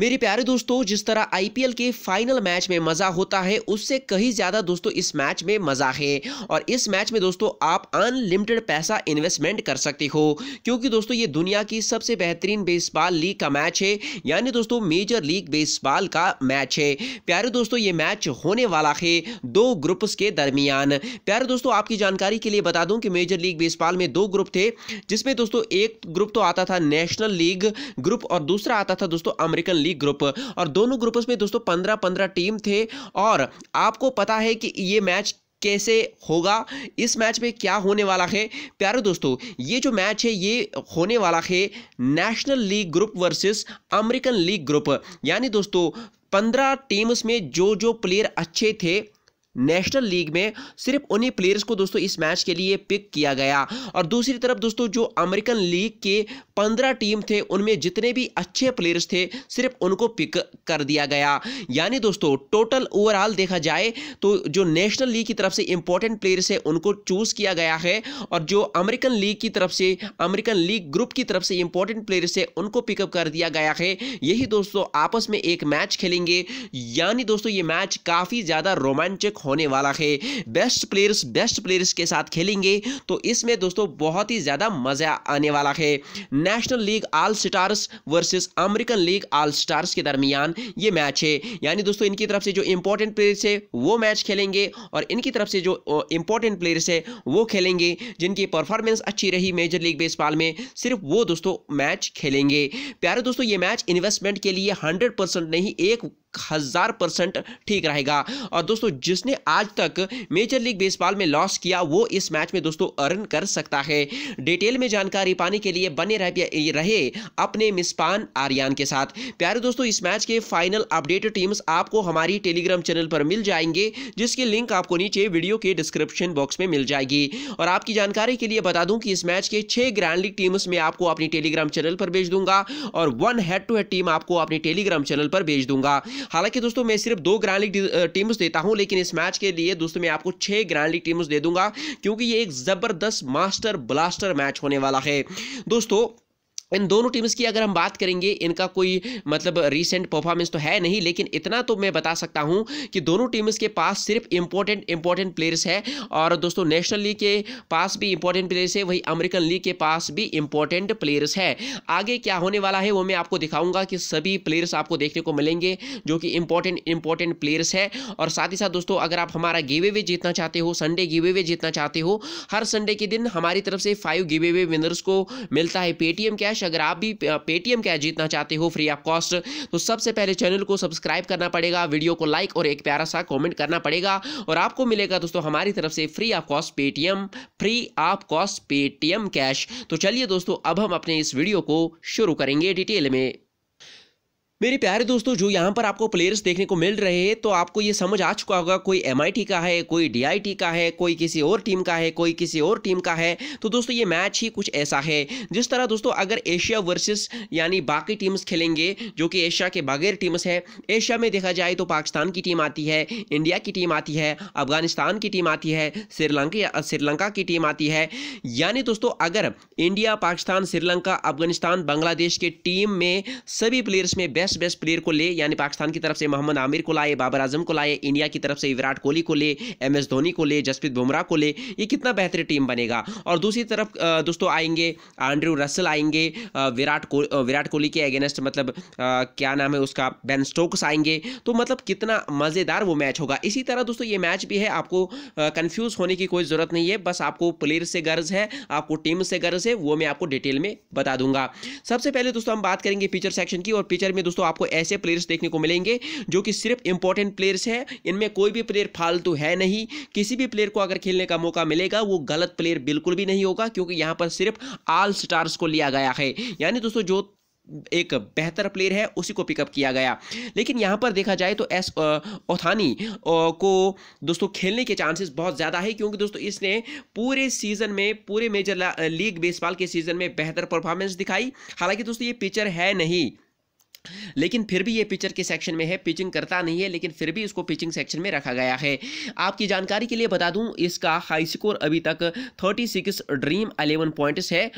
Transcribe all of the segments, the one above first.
मेरे प्यारे दोस्तों जिस तरह आईपीएल के फाइनल मैच में मज़ा होता है उससे कहीं ज़्यादा दोस्तों इस मैच में मज़ा है और इस मैच में दोस्तों आप अनलिमिटेड पैसा इन्वेस्टमेंट कर सकते हो क्योंकि दोस्तों ये दुनिया की सबसे बेहतरीन बेसबॉल लीग का मैच है यानी दोस्तों मेजर लीग बेसबॉल का मैच है प्यारे दोस्तों ये मैच होने वाला है दो ग्रुप्स के दरमियान प्यारे दोस्तों आपकी जानकारी के लिए बता दूं कि मेजर लीग बेसबॉल में दो ग्रुप थे जिसमें दोस्तों एक ग्रुप तो आता था नेशनल लीग ग्रुप और दूसरा आता था दोस्तों अमेरिकन लीग लीग ग्रुप और दोनों ग्रुप्स में दोस्तों पंद्रह पंद्रह टीम थे और आपको पता है कि ये मैच कैसे होगा इस मैच में क्या होने वाला है प्यारे दोस्तों ये जो मैच है ये होने वाला है national league group versus American league group यानी दोस्तों पंद्रह टीम्स में जो जो प्लेयर अच्छे थे नेशनल लीग में सिर्फ उन्हीं प्लेयर्स को दोस्तों इस मैच के लिए पिक किया गया और दूसरी तरफ दोस्तों जो अमेरिकन लीग के पंद्रह टीम थे उनमें जितने भी अच्छे प्लेयर्स थे सिर्फ उनको पिक कर दिया गया यानी दोस्तों टोटल ओवरऑल देखा जाए तो जो नेशनल लीग की तरफ से इंपॉर्टेंट प्लेयर्स है उनको चूज किया गया है और जो अमेरिकन लीग की तरफ से अमेरिकन लीग ग्रुप की तरफ से इंपॉर्टेंट प्लेयर्स है उनको पिकअप कर दिया गया है यही दोस्तों आपस में एक मैच खेलेंगे यानी दोस्तों ये मैच काफ़ी ज़्यादा रोमांचक होने वाला है बेस्ट प्लेयर्स बेस्ट प्लेयर्स के साथ खेलेंगे तो इसमें दोस्तों बहुत ही ज़्यादा मज़ा आने वाला है national league all stars versus American league all stars के दरमियान ये मैच है यानी दोस्तों इनकी तरफ से जो इंपॉर्टेंट प्लेयर्स है वो मैच खेलेंगे और इनकी तरफ से जो इंपॉर्टेंट प्लेयर्स है वो खेलेंगे जिनकी परफॉर्मेंस अच्छी रही मेजर लीग बेसबॉल में सिर्फ वो दोस्तों मैच खेलेंगे प्यारे दोस्तों ये मैच इन्वेस्टमेंट के लिए हंड्रेड नहीं एक हज़ार परसेंट ठीक रहेगा और दोस्तों जिसने आज तक मेजर लीग बेसबॉल में लॉस किया वो इस मैच में दोस्तों अर्न कर सकता है डिटेल में जानकारी पाने के लिए बने रह रहे अपने मिसपान आर्यन के साथ प्यारे दोस्तों इस मैच के फाइनल अपडेट टीम्स आपको हमारी टेलीग्राम चैनल पर मिल जाएंगे जिसकी लिंक आपको नीचे वीडियो के डिस्क्रिप्शन बॉक्स में मिल जाएगी और आपकी जानकारी के लिए बता दूं कि इस मैच के छह ग्रैंड लीग टीम्स में आपको अपनी टेलीग्राम चैनल पर भेज दूंगा और one head to head team आपको अपने टेलीग्राम चैनल पर भेज दूंगा हालांकि दोस्तों मैं सिर्फ दो ग्रैंड लीग टीम्स देता हूं लेकिन इस मैच के लिए दोस्तों मैं आपको छह ग्रैंड लीग टीम्स दे दूंगा क्योंकि ये एक जबरदस्त मास्टर ब्लास्टर मैच होने वाला है दोस्तों इन दोनों टीम्स की अगर हम बात करेंगे इनका कोई मतलब रीसेंट परफॉर्मेंस तो है नहीं लेकिन इतना तो मैं बता सकता हूं कि दोनों टीम्स के पास सिर्फ इंपॉर्टेंट इंपॉर्टेंट प्लेयर्स है और दोस्तों नेशनल लीग के पास भी इंपॉर्टेंट प्लेयर्स है वही अमेरिकन लीग के पास भी इंपॉर्टेंट प्लेयर्स है आगे क्या होने वाला है वो मैं आपको दिखाऊंगा कि सभी प्लेयर्स आपको देखने को मिलेंगे जो कि इंपॉर्टेंट इंपॉर्टेंट प्लेयर्स है और साथ ही साथ दोस्तों अगर आप हमारा गिवे वे जीतना चाहते हो संडे गिवे वे जीतना चाहते हो हर संडे के दिन हमारी तरफ से फाइव गिवे वे विनर्स को मिलता है पेटीएम कैश कैश अगर आप भी पेटीएम कैश जीतना चाहते हो फ्री ऑफ कॉस्ट तो सबसे पहले चैनल को सब्सक्राइब करना पड़ेगा वीडियो को लाइक और एक प्यारा सा कॉमेंट करना पड़ेगा और आपको मिलेगा दोस्तों हमारी तरफ से free of cost Paytm free of cost Paytm cash तो चलिए दोस्तों अब हम अपने इस वीडियो को शुरू करेंगे डिटेल में मेरे प्यारे दोस्तों जो यहाँ पर आपको प्लेयर्स देखने को मिल रहे हैं तो आपको ये समझ आ चुका होगा कोई एम का है कोई डी का है कोई किसी और टीम का है कोई किसी और टीम का है तो दोस्तों ये मैच ही कुछ ऐसा है जिस तरह दोस्तों अगर एशिया वर्सेस यानी बाकी टीम्स खेलेंगे जो कि एशिया के बगैर टीम्स है एशिया में देखा जाए तो पाकिस्तान की टीम आती है इंडिया की टीम आती है अफगानिस्तान की टीम आती है श्रीलंका श्रीलंका की टीम आती है यानी दोस्तों अगर इंडिया पाकिस्तान श्रीलंका अफगानिस्तान बांग्लादेश के टीम में सभी प्लेयर्स में बेस्ट बेस्ट बेस्ट प्लेयर को ले यानी पाकिस्तान की तरफ से मोहम्मद आमिर को लाए बाबर आजम को लाए इंडिया की तरफ से विराट कोहली को ले एम एस धोनी को ले जसप्रीत बुमराह को ले ये कितना बेहतरीन टीम बनेगा और दूसरी तरफ दोस्तों आएंगे आंड्रू रसल आएंगे विराट विराट कोहली के अगेंस्ट मतलब क्या नाम है उसका बेन स्टोक्स आएंगे तो मतलब कितना मज़ेदार वो मैच होगा इसी तरह दोस्तों ये मैच भी है आपको कन्फ्यूज़ होने की कोई ज़रूरत नहीं है बस आपको प्लेयर से गर्ज है आपको टीम से गर्ज है वो मैं आपको डिटेल में बता दूंगा सबसे पहले दोस्तों हम बात करेंगे पिक्चर सेक्शन की और पिक्चर में दोस्तों दोस्तों आपको ऐसे प्लेयर्स देखने को मिलेंगे जो कि सिर्फ इंपॉर्टेंट प्लेयर्स है इनमें कोई भी प्लेयर फालतू है नहीं किसी भी प्लेयर को अगर खेलने का मौका मिलेगा वो गलत प्लेयर बिल्कुल भी नहीं होगा क्योंकि यहाँ पर सिर्फ आल स्टार्स को लिया गया है यानी दोस्तों जो एक बेहतर प्लेयर है उसी को पिकअप किया गया लेकिन यहाँ पर देखा जाए तो एस ओथानी को दोस्तों खेलने के चांसेस बहुत ज़्यादा है क्योंकि दोस्तों इसने पूरे सीज़न में पूरे मेजर लीग बेसबॉल के सीज़न में बेहतर परफॉर्मेंस दिखाई हालांकि दोस्तों ये पिचर है नहीं लेकिन फिर भी ये पिचर के सेक्शन में है पिचिंग करता नहीं है लेकिन फिर भी इसको पिचिंग सेक्शन में रखा गया है आपकी जानकारी के लिए बता दूं इसका हाई स्कोर अभी तक 36 ड्रीम 11 पॉइंट्स है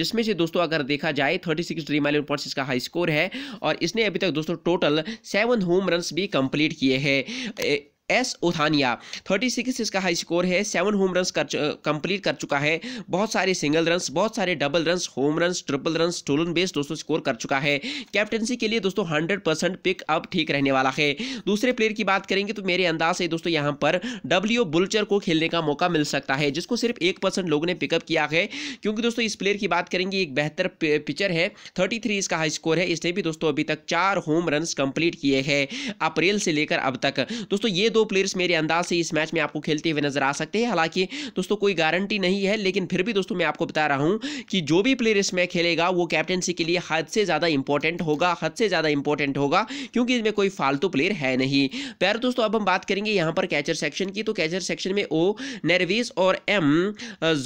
जिसमें से दोस्तों अगर देखा जाए 36 ड्रीम 11 पॉइंट्स इसका हाई स्कोर है और इसने अभी तक दोस्तों टोटल सेवन होम रन्स भी कंप्लीट किए हैं एस उथानिया 36 इसका हाई स्कोर है सेवन होम रन कर कंप्लीट कर चुका है बहुत सारे सिंगल रन बहुत सारे double run home run triple run stolen base दोस्तों स्कोर कर चुका है कैप्टनसी के लिए दोस्तों हंड्रेड परसेंट पिक अब ठीक रहने वाला है दूसरे प्लेयर की बात करेंगे तो मेरे अंदाज से दोस्तों यहाँ पर डब्ल्यू बुलचर को खेलने का मौका मिल सकता है जिसको सिर्फ एक परसेंट लोगों ने पिकअप किया है क्योंकि दोस्तों इस प्लेयर की बात करेंगे एक बेहतर पिचर है थर्टी थ्री इसका हाई स्कोर है इसने भी दोस्तों अभी तक चार होम रन कंप्लीट किए हैं अप्रैल से लेकर अब तक दोस्तों ये दो प्लेयर्स मेरे अंदाज से इस मैच में आपको खेलते हुए नजर आ सकते हैं हालांकि दोस्तों कोई गारंटी नहीं है लेकिन फिर भी दोस्तों मैं आपको बता रहा हूं कि जो भी प्लेयर इसमें खेलेगा वो कैप्टनसी के लिए हद से ज़्यादा इंपॉर्टेंट होगा हद से ज़्यादा इंपॉर्टेंट होगा क्योंकि इसमें कोई फालतू प्लेयर है नहीं पैर दोस्तों अब हम बात करेंगे यहां पर कैचर सेक्शन की तो कैचर सेक्शन में ओ नेरविस और एम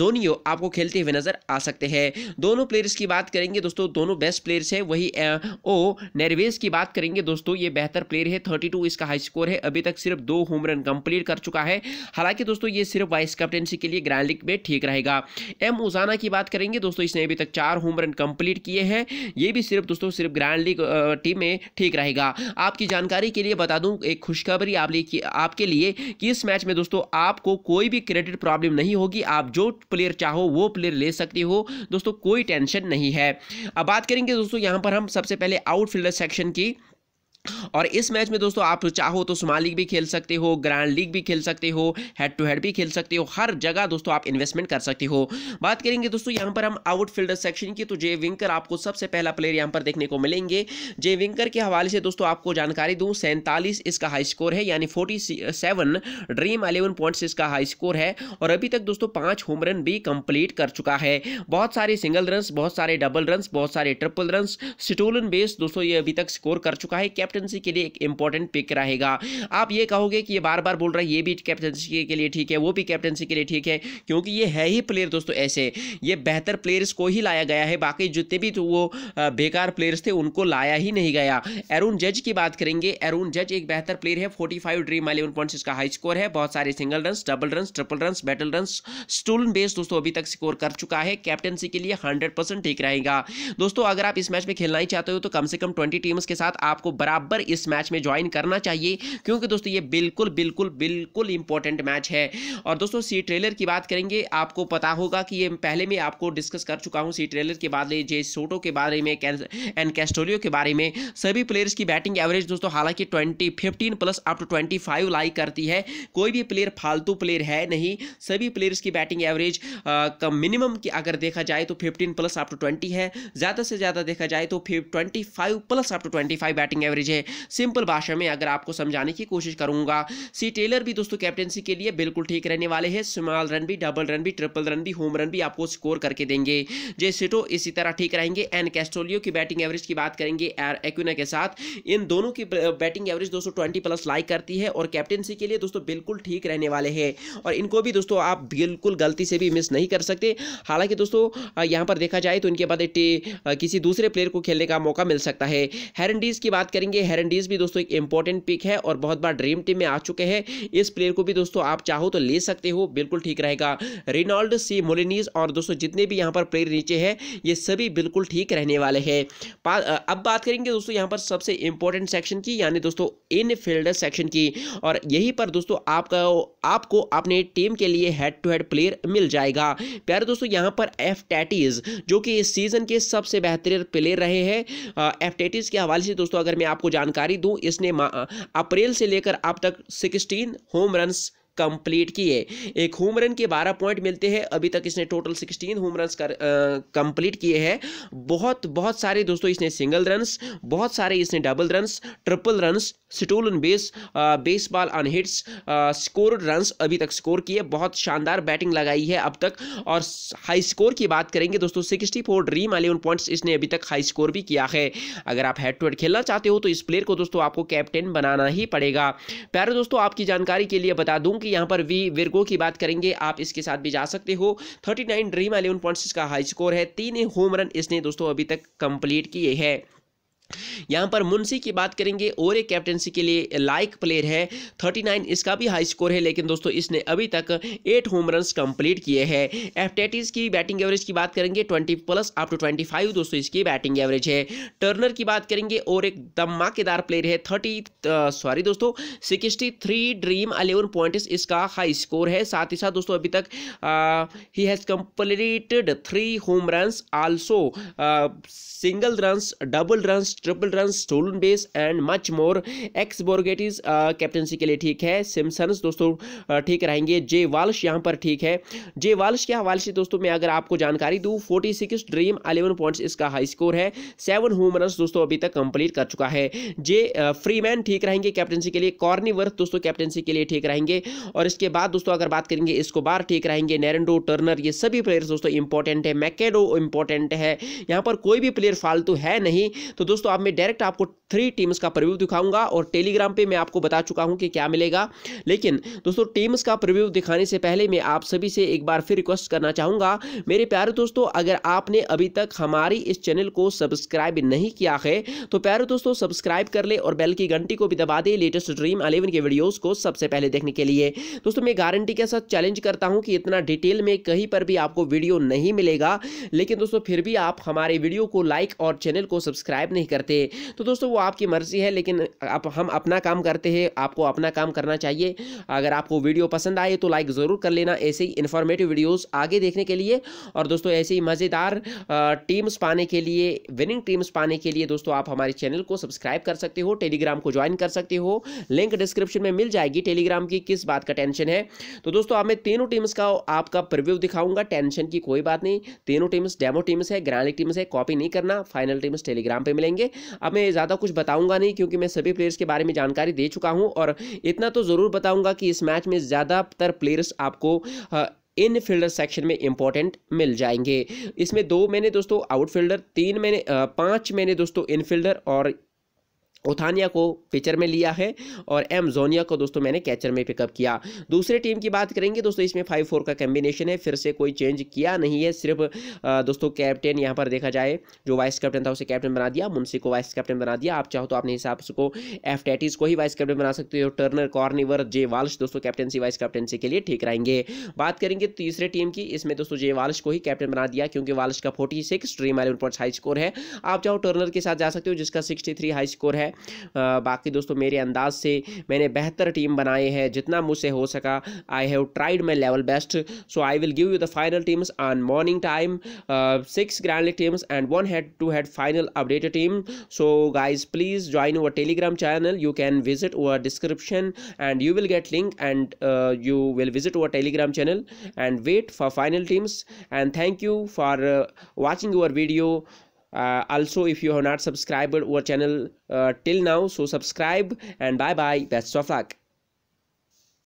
जोनियो आपको खेलते हुए नजर आ सकते हैं दोनों प्लेयर्स की बात करेंगे दोस्तों दोनों बेस्ट प्लेयर्स है वही ओ नेरवेज की बात करेंगे दोस्तों ये बेहतर प्लेयर है थर्टी इसका हाई स्कोर है अभी तक सिर्फ दो होम रन कंप्लीट कर चुका है हालांकि दोस्तों ये सिर्फ वाइस कैप्टनसी के लिए ग्रैंड लीग में ठीक रहेगा एम उजाना की बात करेंगे दोस्तों इसने अभी तक चार होम रन कंप्लीट किए हैं ये भी सिर्फ दोस्तों सिर्फ ग्रैंड लीग टीम में ठीक रहेगा आपकी जानकारी के लिए बता दूं एक खुशखबरी आप आपके लिए कि इस मैच में दोस्तों आपको कोई भी क्रेडिट प्रॉब्लम नहीं होगी आप जो प्लेयर चाहो वो प्लेयर ले सकते हो दोस्तों कोई टेंशन नहीं है अब बात करेंगे दोस्तों यहाँ पर हम सबसे पहले आउटफील्डर सेक्शन की और इस मैच में दोस्तों आप चाहो तो सुमा लीग भी खेल सकते हो ग्रैंड लीग भी खेल सकते हो हेड टू हेड भी खेल सकते हो हर जगह दोस्तों आप इन्वेस्टमेंट कर सकते हो बात करेंगे दोस्तों यहां पर हम आउटफील्डर सेक्शन की तो जे विंकर आपको सबसे पहला प्लेयर यहां पर देखने को मिलेंगे जे विंकर के हवाले से दोस्तों आपको जानकारी दूँ सैंतालीस इसका हाई स्कोर है यानी forty seven dream eleven points इसका हाई स्कोर है और अभी तक दोस्तों पाँच होम रन भी कंप्लीट कर चुका है बहुत सारे सिंगल रन बहुत सारे डबल रन बहुत सारे ट्रिपल रन स्टोलन बेस दोस्तों ये अभी तक स्कोर कर चुका है कैप्टनसी के लिए एक इंपॉर्टेंट पिक रहेगा आप ये कहोगे कि ये बार बार बोल रहा है ये भी कैप्टनसी के लिए ठीक है वो भी कैप्टनसी के लिए ठीक है क्योंकि ये है ही प्लेयर दोस्तों ऐसे ये बेहतर प्लेयर्स को ही लाया गया है बाकी जितने भी तो वो बेकार प्लेयर्स थे उनको लाया ही नहीं गया अरुण जज की बात करेंगे अरुण जज एक बेहतर प्लेयर है forty five dream eleven point इसका हाई स्कोर है बहुत सारे single run double run triple run बैटल रन स्टूल बेस दोस्तों अभी तक स्कोर कर चुका है कैप्टनसी के लिए हंड्रेड ठीक रहेगा दोस्तों अगर आप इस मैच में खेलना ही चाहते हो तो कम से कम ट्वेंटी टीम्स के साथ आपको बराबर बराबर इस मैच में ज्वाइन करना चाहिए क्योंकि दोस्तों ये बिल्कुल बिल्कुल बिल्कुल इंपॉर्टेंट मैच है और दोस्तों सी ट्रेलर की बात करेंगे आपको पता होगा कि ये पहले में आपको डिस्कस कर चुका हूँ सी ट्रेलर के बाद जे सोटो के बारे में एन कैस्टोरियो के बारे में सभी प्लेयर्स की बैटिंग एवरेज दोस्तों हालांकि twenty fifteen plus up to twenty five lie करती है कोई भी प्लेयर फालतू प्लेयर है नहीं सभी प्लेयर्स की बैटिंग एवरेज का मिनिमम की अगर देखा जाए तो fifteen plus up to twenty है ज़्यादा से ज़्यादा देखा जाए तो फिर twenty five plus up to twenty five batting average है सिंपल भाषा में अगर आपको समझाने की कोशिश करूंगा सी टेलर भी दोस्तों कैप्टनसी के लिए बिल्कुल ठीक रहने वाले हैं स्मॉल रन भी डबल रन भी ट्रिपल रन भी होम रन भी आपको स्कोर करके देंगे जे सिटो इसी तरह ठीक रहेंगे एन कैस्टोलियो की बैटिंग एवरेज की बात करेंगे एक्ना के साथ इन दोनों की बैटिंग एवरेज दोस्तों ट्वेंटी प्लस लाइक करती है और कैप्टनसी के लिए दोस्तों बिल्कुल ठीक रहने वाले हैं और इनको भी दोस्तों आप बिल्कुल गलती से भी मिस नहीं कर सकते हालांकि दोस्तों यहां पर देखा जाए तो इनके बाद किसी दूसरे प्लेयर को खेलने का मौका मिल सकता है हेरनडीज की बात करेंगे आगे हेरेंडीज भी दोस्तों एक इंपॉर्टेंट पिक है और बहुत बार ड्रीम टीम में आ चुके हैं इस प्लेयर को भी दोस्तों आप चाहो तो ले सकते हो बिल्कुल ठीक रहेगा रिनॉल्ड सी मोलिनीज और दोस्तों जितने भी यहाँ पर प्लेयर नीचे है ये सभी बिल्कुल ठीक रहने वाले हैं अब बात करेंगे दोस्तों यहाँ पर सबसे इंपॉर्टेंट सेक्शन की यानी दोस्तों इन फील्डर सेक्शन की और यही पर दोस्तों आपका आपको अपने टीम के लिए हेड टू हेड प्लेयर मिल जाएगा प्यारे दोस्तों यहाँ पर एफ टैटीज जो कि इस सीजन के सबसे बेहतरीन प्लेयर रहे हैं एफ टैटीज के हवाले से दोस्तों अगर मैं आपको जानकारी दूं इसने अप्रैल से लेकर अब तक सिक्सटीन होम रन्स कंप्लीट किए एक होम रन के बारह पॉइंट मिलते हैं अभी तक इसने total sixteen home run complete किए हैं बहुत बहुत सारे दोस्तों इसने सिंगल रन्स बहुत सारे इसने double runs triple runs stolen base base ball on hits score runs अभी तक स्कोर किए बहुत शानदार बैटिंग लगाई है अब तक और हाई स्कोर की बात करेंगे दोस्तों सिक्सटी फोर ड्रीम 11 पॉइंट्स इसने अभी तक हाई स्कोर भी किया है अगर आप हेड टू हेड खेलना चाहते हो तो इस प्लेयर को दोस्तों आपको कैप्टन बनाना ही पड़ेगा प्यारे दोस्तों आपकी जानकारी के लिए बता दूं कि कि यहाँ पर वी वर्गो की बात करेंगे आप इसके साथ भी जा सकते हो thirty nine dream eleven points का हाई स्कोर है तीन होम रन इसने दोस्तों अभी तक कंप्लीट किए हैं यहाँ पर मुंशी की बात करेंगे और एक कैप्टनसी के लिए लाइक प्लेयर है 39 इसका भी हाई स्कोर है लेकिन दोस्तों इसने अभी तक एट होम रन कंप्लीट किए हैं एफटेटिस की बैटिंग एवरेज की बात करेंगे 20 प्लस अप टू 25 दोस्तों इसकी बैटिंग एवरेज है टर्नर की बात करेंगे और एक धमाकेदार प्लेयर है थर्टी सॉरी दोस्तों sixty three dream eleven point इसका हाई स्कोर है साथ ही साथ दोस्तों अभी तक ही has completed three home run also single run double run triple run stolen base and much more एक्स बोर्गेटिस कैप्टनसी के लिए ठीक है सिमसन्स दोस्तों uh, ठीक रहेंगे जे वाल्श यहाँ पर ठीक है जे वाल्श के हवाले से दोस्तों मैं अगर आपको जानकारी दूँ forty six dream eleven points इसका हाई स्कोर है सेवन होम रन दोस्तों अभी तक कंप्लीट कर चुका है जे फ्रीमैन uh, ठीक रहेंगे कैप्टनसी के लिए कॉर्नी वर्थ दोस्तों कैप्टनसी के लिए ठीक रहेंगे और इसके बाद दोस्तों अगर बात करेंगे इसको बार ठीक रहेंगे नैरेंडो टर्नर ये सभी प्लेयर्स दोस्तों इंपॉर्टेंट है मैकेडो इंपॉर्टेंट है यहाँ पर कोई भी प्लेयर फालतू है नहीं तो दोस्तों दोस्तों आप मैं डायरेक्ट आपको थ्री टीम्स का प्रव्यू दिखाऊंगा और टेलीग्राम पे मैं आपको बता चुका हूं कि क्या मिलेगा लेकिन दोस्तों टीम्स का प्रिव्यू दिखाने से पहले मैं आप सभी से एक बार फिर रिक्वेस्ट करना चाहूँगा मेरे प्यारे दोस्तों अगर आपने अभी तक हमारी इस चैनल को सब्सक्राइब नहीं किया है तो प्यारे दोस्तों सब्सक्राइब कर ले और बेल की घंटी को भी दबा दे लेटेस्ट ड्रीम अलेवन के वीडियोज़ को सबसे पहले देखने के लिए दोस्तों मैं गारंटी के साथ चैलेंज करता हूँ कि इतना डिटेल में कहीं पर भी आपको वीडियो नहीं मिलेगा लेकिन दोस्तों फिर भी आप हमारे वीडियो को लाइक और चैनल को सब्सक्राइब नहीं कर करते तो दोस्तों वो आपकी मर्ज़ी है लेकिन आप हम अपना काम करते हैं आपको अपना काम करना चाहिए अगर आपको वीडियो पसंद आए तो लाइक ज़रूर कर लेना ऐसे ही इन्फॉर्मेटिव वीडियोज़ आगे देखने के लिए और दोस्तों ऐसे ही मज़ेदार टीम्स पाने के लिए विनिंग टीम्स पाने के लिए दोस्तों आप हमारे चैनल को सब्सक्राइब कर सकते हो टेलीग्राम को ज्वाइन कर सकते हो लिंक डिस्क्रिप्शन में मिल जाएगी टेलीग्राम की किस बात का टेंशन है तो दोस्तों आप मैं तीनों टीम्स का आपका प्रिव्यू दिखाऊंगा टेंशन की कोई बात नहीं तीनों टीम्स डेमो टीम्स है ग्रैंड टीम्स है कॉपी नहीं करना फाइनल टीम्स टेलीग्राम पर मिलेंगे अब मैं ज़्यादा कुछ बताऊंगा नहीं क्योंकि मैं सभी प्लेयर्स के बारे में जानकारी दे चुका हूं और इतना तो ज़रूर बताऊंगा कि इस मैच में ज़्यादातर प्लेयर्स आपको इन फील्डर सेक्शन में इंपॉर्टेंट मिल जाएंगे इसमें दो मैंने दोस्तों आउटफील्डर तीन मैंने पांच मैंने दोस्तों इनफील्डर और ओथानिया को पिचर में लिया है और एम जोनिया को दोस्तों मैंने कैचर में पिकअप किया दूसरे टीम की बात करेंगे दोस्तों इसमें फाइव फोर का कम्बिनेशन है फिर से कोई चेंज किया नहीं है सिर्फ दोस्तों कैप्टन यहाँ पर देखा जाए जो वाइस कैप्टन था उसे कैप्टन बना दिया मुंशी को वाइस कैप्टन बना दिया आप चाहो तो अपने हिसाब से एफ टैटिस को ही वाइस कैप्टन बना सकते हो टर्नर कॉर्निवर जे वाल्श दोस्तों कैप्टनसी वाइस कैप्टनसी के लिए ठीक रहेंगे बात करेंगे तीसरे टीम की इसमें दोस्तों जे वाल्श को ही कैप्टन बना दिया क्योंकि वाल्श का forty six dream eleven point high score है आप चाहो टर्नर के साथ जा सकते हो जिसका सिक्सटी थ्री हाई स्कोर है है बाकी दोस्तों मेरे अंदाज से मैंने बेहतर टीम बनाई है जितना मुझसे हो सका I have tried my level best so I will give you the final teams on morning time six grand league teams and one head to head final updated team so guys please join our Telegram channel you can visit our description and you will get link and you will visit our Telegram channel and wait for final teams and thank you for watching watching video uh, also if you have not subscribed our channel uh, till now so subscribe and bye bye best of luck